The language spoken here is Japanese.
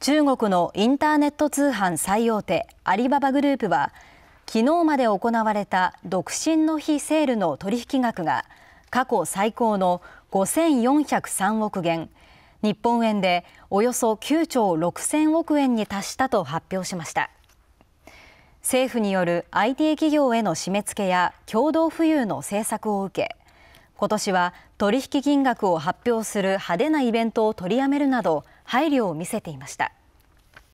中国のインターネット通販最大手アリババグループは昨日まで行われた独身の日セールの取引額が過去最高の5403億元日本円でおよそ9兆6000億円に達したと発表しました政府による IT 企業への締め付けや共同富裕の政策を受け今年は取引金額を発表する派手なイベントを取りやめるなど配慮を見せていました。